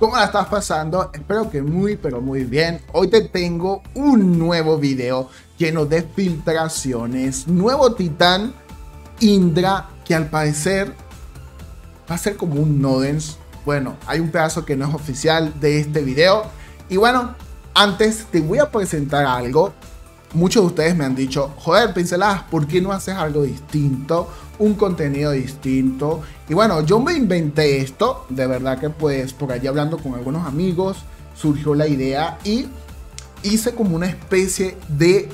¿Cómo la estás pasando? Espero que muy pero muy bien. Hoy te tengo un nuevo video lleno de filtraciones, nuevo titán Indra, que al parecer va a ser como un Nodens. Bueno, hay un pedazo que no es oficial de este video. Y bueno, antes te voy a presentar algo. Muchos de ustedes me han dicho, joder, pinceladas, ¿por qué no haces algo distinto? Un contenido distinto. Y bueno, yo me inventé esto. De verdad que pues por allí hablando con algunos amigos surgió la idea y hice como una especie de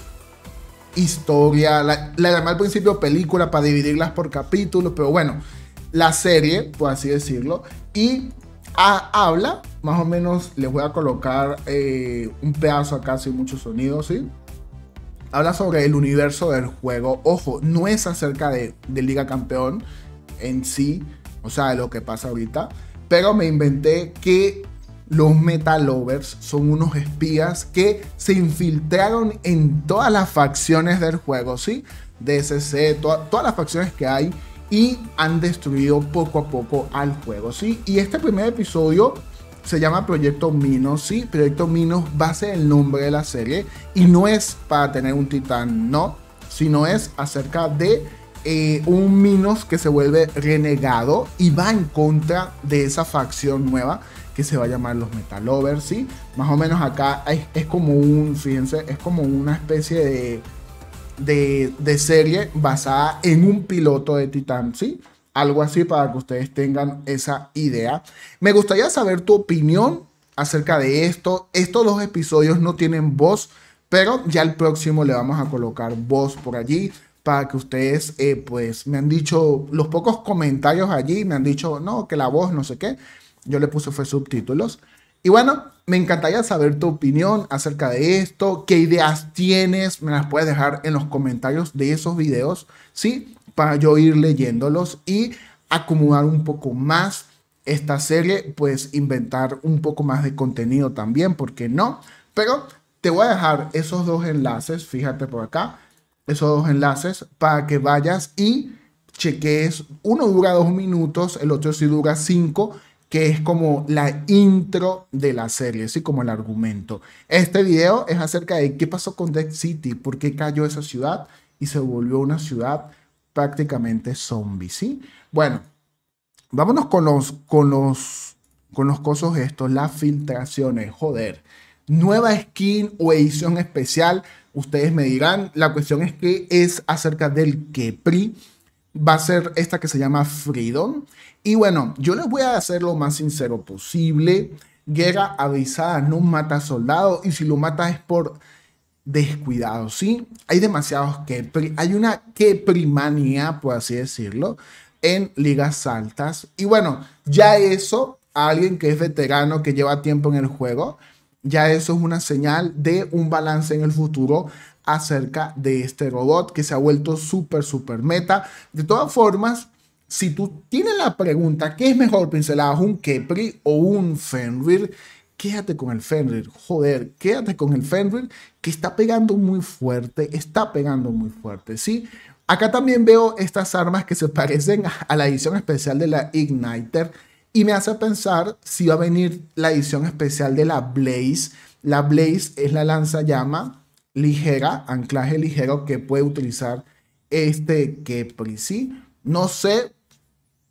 historia, la, llamé al principio película para dividirlas por capítulos, pero bueno, la serie, por así decirlo, y habla, más o menos les voy a colocar eh, un pedazo acá sin muchos sonidos, ¿sí? Habla sobre el universo del juego. Ojo, no es acerca de, de Liga Campeón en sí, o sea, de lo que pasa ahorita, pero me inventé que los metalovers son unos espías que se infiltraron en todas las facciones del juego, ¿sí? DSC, todas las facciones que hay y han destruido poco a poco al juego, ¿sí? Y este primer episodio se llama Proyecto Minos, ¿sí? Proyecto Minos va a ser el nombre de la serie y no es para tener un titán, no, sino es acerca de eh, un Minos que se vuelve renegado y va en contra de esa facción nueva que se va a llamar los Metalovers, ¿sí? Más o menos acá es, como un, fíjense, es como una especie de, de, serie basada en un piloto de Titan, ¿sí? Algo así para que ustedes tengan esa idea. Me gustaría saber tu opinión acerca de esto. Estos dos episodios no tienen voz, pero ya el próximo le vamos a colocar voz por allí para que ustedes, eh, pues, me han dicho los pocos comentarios allí, me han dicho, no, que la voz, no sé qué. Yo le puse fue subtítulos. Y bueno, me encantaría saber tu opinión acerca de esto, qué ideas tienes, me las puedes dejar en los comentarios de esos videos, ¿sí? Para yo ir leyéndolos y acumular un poco más esta serie, pues inventar un poco más de contenido también, porque no? Pero te voy a dejar esos dos enlaces, fíjate por acá, esos dos enlaces para que vayas y cheques. Uno dura dos minutos, el otro sí dura cinco que es como la intro de la serie, así como el argumento. Este video es acerca de qué pasó con Dead City, por qué cayó esa ciudad y se volvió una ciudad prácticamente zombie, ¿sí? Bueno, vámonos con los, con los, con los cosos estos, las filtraciones, joder. Nueva skin o edición especial, ustedes me dirán, la cuestión es que es acerca del Kepri va a ser esta que se llama Freedom. Y bueno, yo les voy a hacer lo más sincero posible. Guerra avisada no mata soldado y si lo mata es por descuidado, ¿sí? Hay demasiados que... Hay una queprimania por así decirlo, en ligas altas. Y bueno, ya eso, alguien que es veterano, que lleva tiempo en el juego, ya eso es una señal de un balance en el futuro acerca de este robot que se ha vuelto súper, súper meta. De todas formas, si tú tienes la pregunta, ¿qué es mejor Pincelado? un Kepri o un Fenrir? Quédate con el Fenrir, joder, quédate con el Fenrir que está pegando muy fuerte, está pegando muy fuerte, ¿sí? Acá también veo estas armas que se parecen a la edición especial de la Igniter y me hace pensar si va a venir la edición especial de la Blaze. La Blaze es la lanza llama ligera, anclaje ligero que puede utilizar este Kepri, ¿sí? No sé,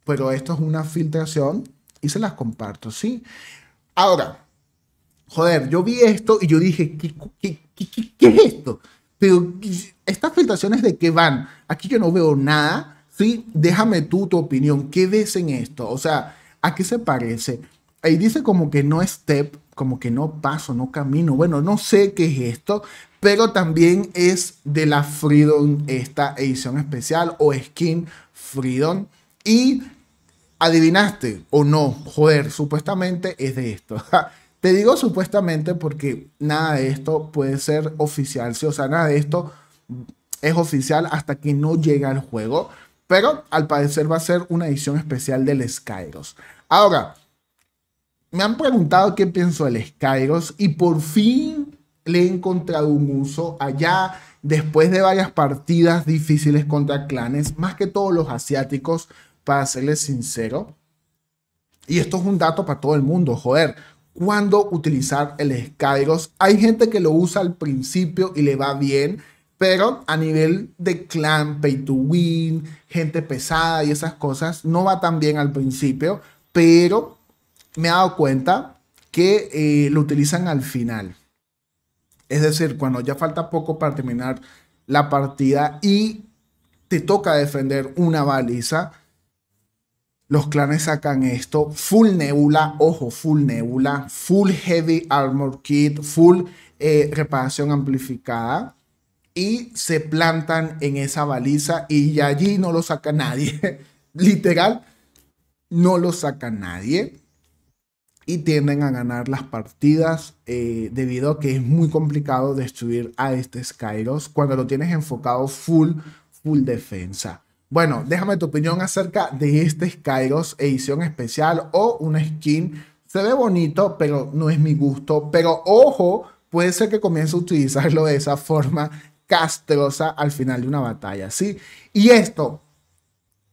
pero esto es una filtración y se las comparto, ¿sí? Ahora, joder, yo vi esto y yo dije, ¿qué, qué, es esto? Pero estas filtraciones de qué van? Aquí yo no veo nada, ¿sí? Déjame tú tu opinión, ¿qué ves en esto? O sea, ¿A qué se parece? Ahí dice como que no step, como que no paso, no camino. Bueno, no sé qué es esto, pero también es de la Freedom, esta edición especial o skin Freedom. Y adivinaste o no, joder, supuestamente es de esto. Te digo supuestamente porque nada de esto puede ser oficial, o sea, nada de esto es oficial hasta que no llega al juego. Pero al parecer va a ser una edición especial del Skyros. Ahora, me han preguntado qué pienso del Skyros y por fin le he encontrado un uso allá después de varias partidas difíciles contra clanes, más que todos los asiáticos, para serles sincero. Y esto es un dato para todo el mundo, joder. ¿Cuándo utilizar el Skyros? Hay gente que lo usa al principio y le va bien, pero a nivel de clan, pay to win, gente pesada y esas cosas. No va tan bien al principio, pero me he dado cuenta que eh, lo utilizan al final. Es decir, cuando ya falta poco para terminar la partida y te toca defender una baliza, los clanes sacan esto, full nebula, ojo, full nebula, full heavy armor kit, full eh, reparación amplificada y se plantan en esa baliza y allí no lo saca nadie. Literal, no lo saca nadie. Y tienden a ganar las partidas eh, debido a que es muy complicado destruir a este Skyros cuando lo tienes enfocado full, full defensa. Bueno, déjame tu opinión acerca de este Skyros edición especial o una skin. Se ve bonito, pero no es mi gusto. Pero ojo, puede ser que comience a utilizarlo de esa forma castrosa al final de una batalla, ¿sí? Y esto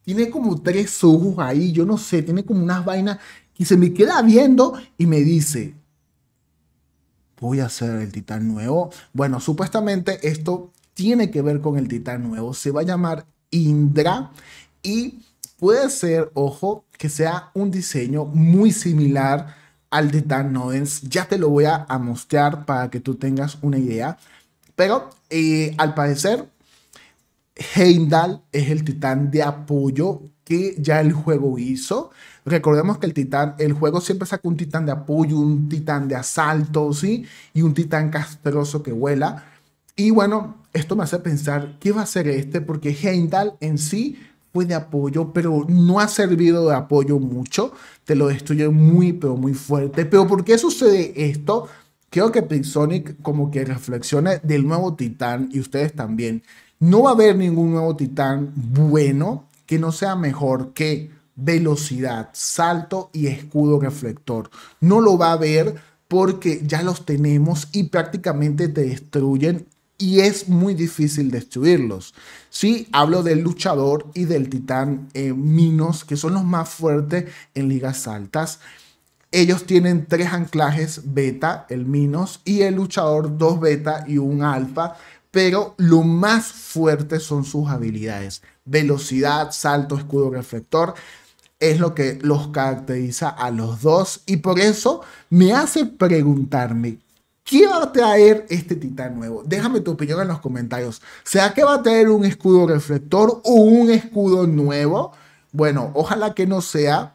tiene como tres ojos ahí, yo no sé, tiene como unas vainas que se me queda viendo y me dice, voy a hacer el titán nuevo. Bueno, supuestamente esto tiene que ver con el titán nuevo, se va a llamar Indra y puede ser, ojo, que sea un diseño muy similar al de tan Ya te lo voy a, mostrar para que tú tengas una idea. Pero eh, al parecer, Heimdall es el titán de apoyo que ya el juego hizo. Recordemos que el titán, el juego siempre saca un titán de apoyo, un titán de asalto, ¿sí? Y un titán castroso que vuela. Y bueno, esto me hace pensar, ¿qué va a ser este? Porque Heimdall en sí fue de apoyo, pero no ha servido de apoyo mucho. Te lo destruye muy, pero muy fuerte. Pero ¿por qué sucede esto? Quiero que Pixonic como que reflexione del nuevo titán y ustedes también. No va a haber ningún nuevo titán bueno que no sea mejor que velocidad, salto y escudo reflector. No lo va a haber porque ya los tenemos y prácticamente te destruyen y es muy difícil destruirlos. Sí, hablo del luchador y del titán eh, Minos, que son los más fuertes en ligas altas ellos tienen tres anclajes beta, el Minos, y el luchador dos beta y un alfa, pero lo más fuerte son sus habilidades. Velocidad, salto, escudo reflector, es lo que los caracteriza a los dos y por eso me hace preguntarme, ¿Qué va a traer este titán nuevo? Déjame tu opinión en los comentarios. ¿Será que va a traer un escudo reflector o un escudo nuevo? Bueno, ojalá que no sea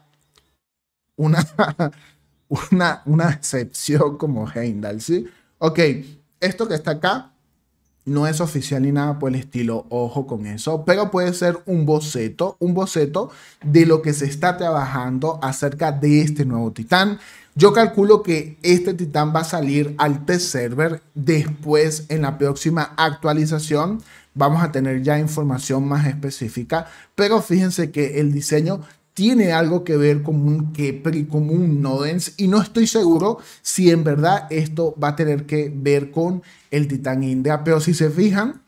una una, excepción como Heimdall, ¿sí? Ok, esto que está acá no es oficial ni nada por el estilo, ojo con eso, pero puede ser un boceto, un boceto de lo que se está trabajando acerca de este nuevo titán. Yo calculo que este titán va a salir al test server después en la próxima actualización. Vamos a tener ya información más específica, pero fíjense que el diseño tiene algo que ver con un Kepri, con un Nodens, y no estoy seguro si en verdad esto va a tener que ver con el Titán Indra. pero si se fijan,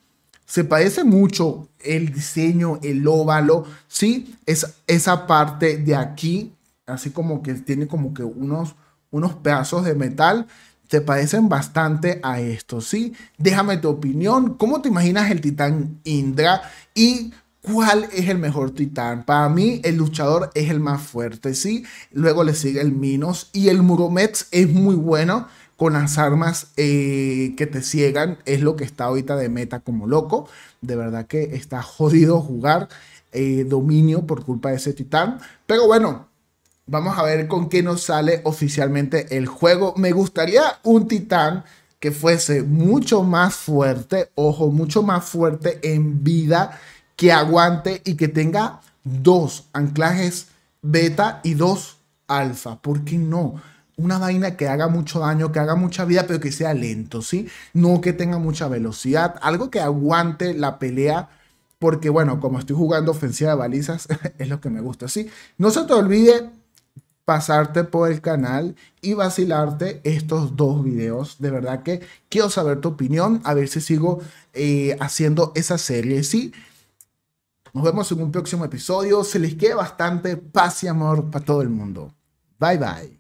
se parece mucho el diseño, el óvalo, ¿sí? Es esa parte de aquí, así como que tiene como que unos, unos pedazos de metal, te parecen bastante a esto, ¿sí? Déjame tu opinión, ¿cómo te imaginas el titán Indra? Y ¿Cuál es el mejor titán? Para mí, el luchador es el más fuerte, ¿sí? Luego le sigue el Minos. Y el Muromets es muy bueno con las armas eh, que te ciegan. Es lo que está ahorita de meta como loco. De verdad que está jodido jugar eh, dominio por culpa de ese titán. Pero bueno, vamos a ver con qué nos sale oficialmente el juego. Me gustaría un titán que fuese mucho más fuerte, ojo, mucho más fuerte en vida que aguante y que tenga dos anclajes beta y dos alfa. ¿Por qué no? Una vaina que haga mucho daño, que haga mucha vida, pero que sea lento, ¿sí? No que tenga mucha velocidad, algo que aguante la pelea porque bueno, como estoy jugando ofensiva de balizas, es lo que me gusta, ¿sí? No se te olvide pasarte por el canal y vacilarte estos dos videos. De verdad que quiero saber tu opinión, a ver si sigo eh, haciendo esa serie, ¿sí? Nos vemos en un próximo episodio. Se les quede bastante paz y amor para todo el mundo. Bye bye.